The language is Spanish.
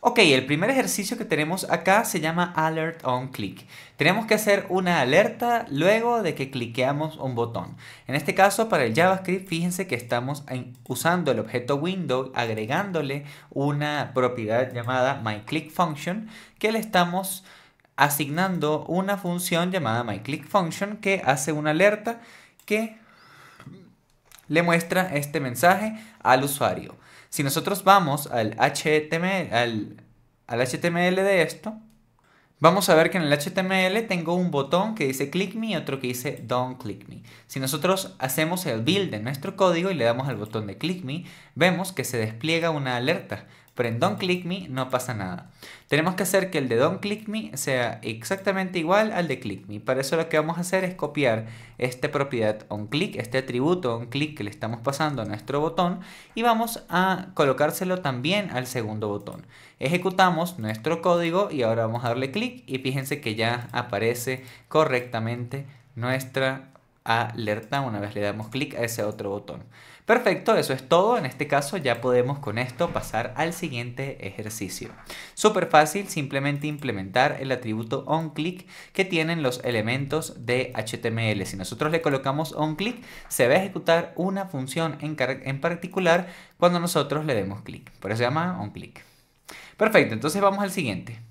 Ok, el primer ejercicio que tenemos acá se llama Alert on Click. Tenemos que hacer una alerta luego de que cliqueamos un botón. En este caso, para el JavaScript, fíjense que estamos usando el objeto window, agregándole una propiedad llamada myClickFunction, que le estamos asignando una función llamada myClickFunction que hace una alerta que le muestra este mensaje al usuario. Si nosotros vamos al HTML, al, HTML de esto, Vamos a ver que en el HTML tengo un botón que dice click me y otro que dice don't click me. Si nosotros hacemos el build de nuestro código y le damos al botón de click me, vemos que se despliega una alerta pero en Don't Click Me no pasa nada. Tenemos que hacer que el de Don't Click Me sea exactamente igual al de Click Me. Para eso lo que vamos a hacer es copiar esta propiedad onClick, este atributo onClick que le estamos pasando a nuestro botón y vamos a colocárselo también al segundo botón. Ejecutamos nuestro código y ahora vamos a darle clic y fíjense que ya aparece correctamente nuestra alerta una vez le damos clic a ese otro botón. Perfecto, eso es todo. En este caso ya podemos con esto pasar al siguiente ejercicio. Súper fácil, simplemente implementar el atributo onClick que tienen los elementos de HTML. Si nosotros le colocamos onClick, se va a ejecutar una función en, en particular cuando nosotros le demos clic. Por eso se llama onClick. Perfecto, entonces vamos al siguiente.